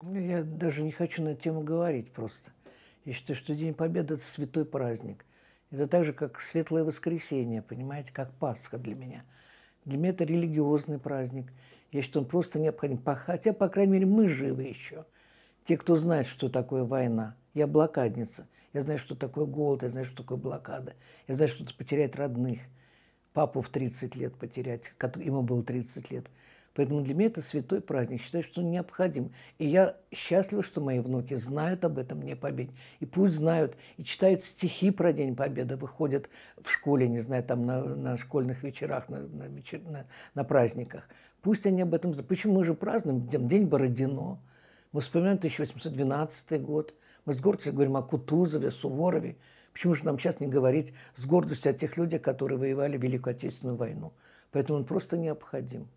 Ну, я даже не хочу на эту тему говорить просто. Я считаю, что День Победы – это святой праздник. Это так же, как Светлое Воскресенье, понимаете, как Пасха для меня. Для меня это религиозный праздник. Я считаю, он просто необходим. Хотя, по крайней мере, мы живы еще. Те, кто знает, что такое война. Я блокадница. Я знаю, что такое голод, я знаю, что такое блокада. Я знаю, что это потерять родных. Папу в 30 лет потерять, ему было 30 лет. Поэтому для меня это святой праздник. Считаю, что он необходим. И я счастлива, что мои внуки знают об этом Дне Победы. И пусть знают, и читают стихи про День Победы, выходят в школе, не знаю, там на, на школьных вечерах, на, на, вечер, на, на праздниках. Пусть они об этом знают. Почему мы же празднуем День, Бородино? Мы вспоминаем 1812 год. Мы с гордостью говорим о Кутузове, Суворове. Почему же нам сейчас не говорить с гордостью о тех людях, которые воевали в Великую Отечественную войну? Поэтому он просто необходим.